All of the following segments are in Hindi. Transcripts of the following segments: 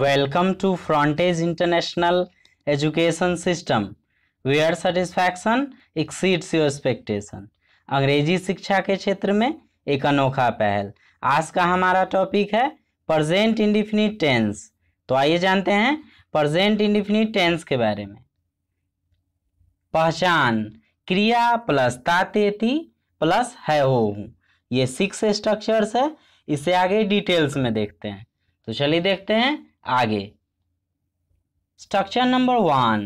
welcome to Frontage international education system where satisfaction exceeds your expectation अंग्रेजी शिक्षा के क्षेत्र में एक अनोखा पहल आज का हमारा टॉपिक है प्रजेंट इंडिफिनिट टेंस तो आइए जानते हैं प्रजेंट इंडिफिनिट टेंस के बारे में पहचान क्रिया प्लस तातेती प्लस है हो हूँ ये सिक्स स्ट्रक्चर्स है इसे आगे डिटेल्स में देखते हैं तो चलिए देखते हैं आगे structure number one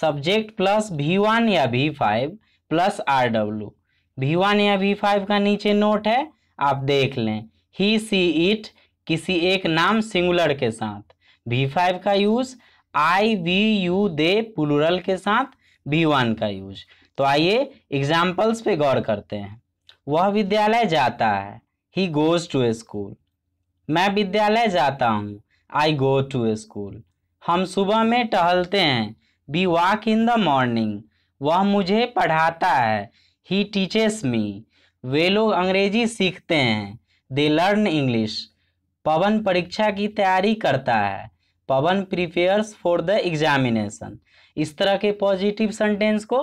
subject plus V one या V five plus R W V one या वी फाइव का नीचे नोट है आप देख लें ही सी इट किसी एक नाम सिंगुलर के साथ वी फाइव का use I we you they plural के साथ वी वन का यूज तो आइए एग्जाम्पल्स पे गौर करते हैं वह विद्यालय जाता है ही गोज टू स्कूल मैं विद्यालय जाता हूँ आई गो टू स्कूल हम सुबह में टहलते हैं we walk in the morning वह मुझे पढ़ाता है ही टीचेस मी वे लोग अंग्रेजी सीखते हैं दे लर्न इंग्लिश पवन परीक्षा की तैयारी करता है Pavan prepares for the examination इस तरह के पॉजिटिव सेंटेंस को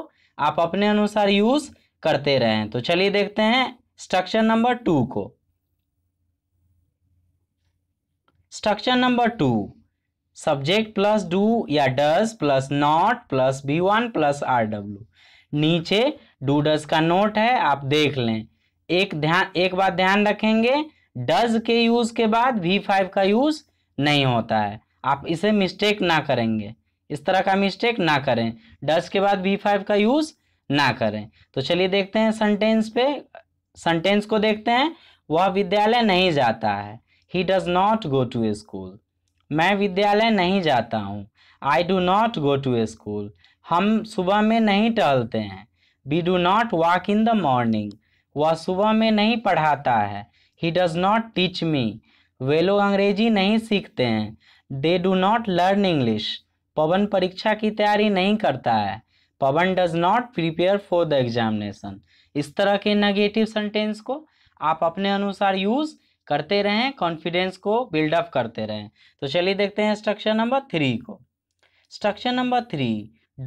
आप अपने अनुसार यूज़ करते रहें तो चलिए देखते हैं स्ट्रक्चर नंबर टू को structure number two subject plus do या does plus not plus B one plus R W नीचे डू डस का नोट है आप देख लें एक ध्यान एक बात ध्यान रखेंगे डज के यूज के बाद वी फाइव का यूज नहीं होता है आप इसे मिस्टेक ना करेंगे इस तरह का मिस्टेक ना करें डज के बाद वी फाइव का यूज ना करें तो चलिए देखते हैं सेंटेंस पे सेंटेंस को देखते हैं वह विद्यालय नहीं जाता है he does not go to school मैं विद्यालय नहीं जाता हूँ I do not go to school हम सुबह में नहीं टहलते हैं we do not walk in the morning वह सुबह में नहीं पढ़ाता है he does not teach me वे लोग अंग्रेजी नहीं सीखते हैं they do not learn English Pavan परीक्षा की तैयारी नहीं करता है Pavan does not prepare for the examination इस तरह के नेगेटिव सेंटेंस को आप अपने अनुसार यूज़ करते रहें कॉन्फिडेंस को बिल्डअप करते रहें तो चलिए देखते हैं स्ट्रक्चर नंबर थ्री को स्ट्रक्चर नंबर थ्री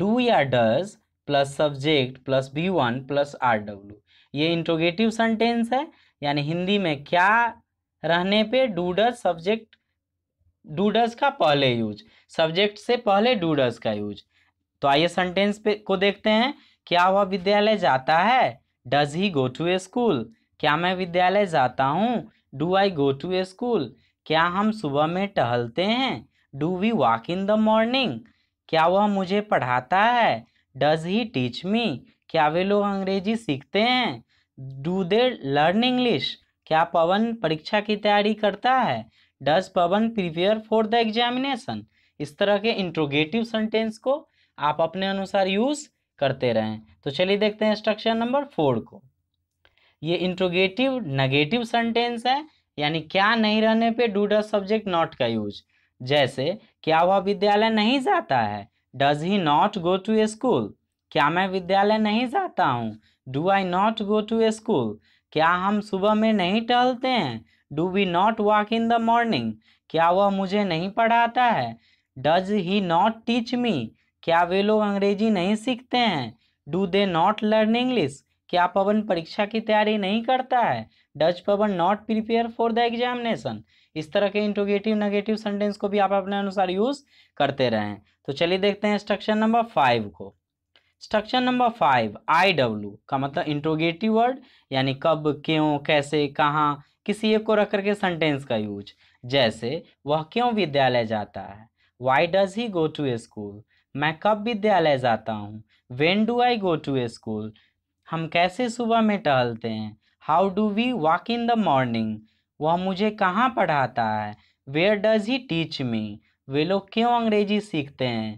डू या does plus subject plus B one plus R W ये इंट्रोगेटिव सेंटेंस है यानी हिंदी में क्या रहने पे डूडर सब्जेक्ट डूडस का पहले यूज सब्जेक्ट से पहले डूडस का यूज तो आइए सेंटेंस पे को देखते हैं क्या वह विद्यालय जाता है does he go to a school क्या मैं विद्यालय जाता हूँ do I go to a school क्या हम सुबह में टहलते हैं do we walk in the morning क्या वह मुझे पढ़ाता है डज ही टीच मी क्या वे लोग अंग्रेजी सीखते हैं डू दे लर्न इंग्लिश क्या पवन परीक्षा की तैयारी करता है does Pavan prepare for the examination इस तरह के इंट्रोगेटिव सेंटेंस को आप अपने अनुसार यूज़ करते रहें तो चलिए देखते हैं इंस्ट्रक्शन नंबर फोर को ये इंट्रोगेटिव नेगेटिव सेंटेंस है यानी क्या नहीं रहने पे डू डज सब्जेक्ट नॉट का यूज जैसे क्या वह विद्यालय नहीं जाता है does he not go to school क्या मैं विद्यालय नहीं जाता हूँ do I not go to school क्या हम सुबह में नहीं टहलते हैं do we not walk in the morning क्या वह मुझे नहीं पढ़ाता है does he not teach me क्या वे लोग अंग्रेजी नहीं सीखते हैं do they not learn English क्या पवन परीक्षा की तैयारी नहीं करता है does Pavan not prepare for the examination इस तरह के इंट्रोगेटिव नेगेटिव सेंटेंस को भी आप अपने अनुसार यूज़ करते रहें तो चलिए देखते हैं स्ट्रक्चर नंबर फाइव को structure number five I W का मतलब इंट्रोगेटिव वर्ड यानी कब क्यों कैसे कहाँ किसी एक को रख करके सेंटेंस का यूज जैसे वह क्यों विद्यालय जाता है why does he go to a school मैं कब विद्यालय जाता हूँ when do I go to a school हम कैसे सुबह में टहलते हैं how do we walk in the morning वह मुझे कहाँ पढ़ाता है where does he teach me वे लोग क्यों अंग्रेजी सीखते हैं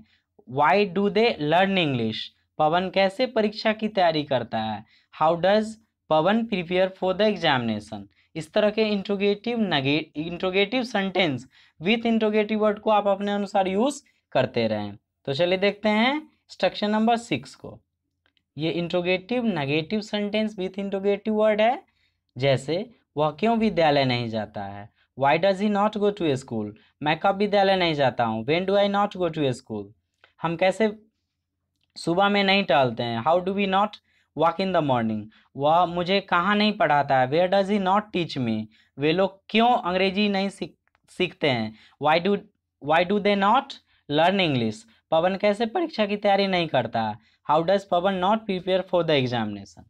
why do they learn English Pavan कैसे परीक्षा की तैयारी करता है how does Pavan prepare for the examination इस तरह के interrogative interrogative sentence with interrogative word को आप अपने अनुसार यूज़ करते रहें तो चलिए देखते हैं स्ट्रक्चर नंबर सिक्स को ये interrogative negative sentence with interrogative word है जैसे वह क्यों विद्यालय नहीं जाता है why does he not go to a school मैं कब विद्यालय नहीं जाता हूँ when do I not go to school हम कैसे सुबह में नहीं टहलते हैं how do we not walk in the morning वह मुझे कहाँ नहीं पढ़ाता है where does he not teach me वे लोग क्यों अंग्रेजी नहीं सीख सीखते हैं why do why do they not learn English Pavan कैसे परीक्षा की तैयारी नहीं करता how does Pavan not prepare for the examination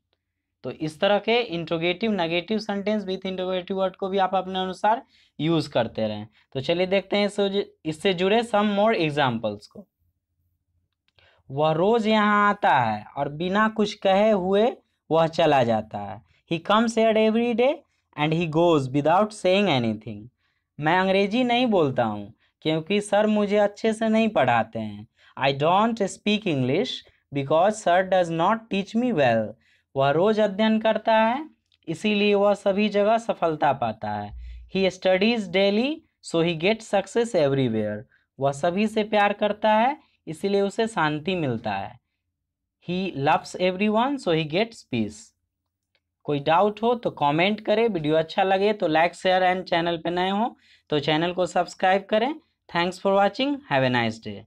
तो इस तरह के interrogative negative sentence with interrogative word को भी आप अपने अनुसार यूज करते रहें तो चलिए देखते हैं इससे जुड़े सम मोर एग्जाम्पल्स को वह रोज यहाँ आता है और बिना कुछ कहे हुए वह चला जाता है he comes and every day and he goes without saying anything मैं अंग्रेजी नहीं बोलता हूँ क्योंकि सर मुझे अच्छे से नहीं पढ़ाते हैं I don't speak English because sir does not teach me well वह रोज अध्ययन करता है इसीलिए वह सभी जगह सफलता पाता है he studies daily so he get success everywhere वह सभी से प्यार करता है इसीलिए उसे शांति मिलता है he loves everyone so he gets peace कोई डाउट हो तो कॉमेंट करें वीडियो अच्छा लगे तो लाइक शेयर एंड चैनल पर नए हो तो चैनल को सब्सक्राइब करें thanks for watching have a nice day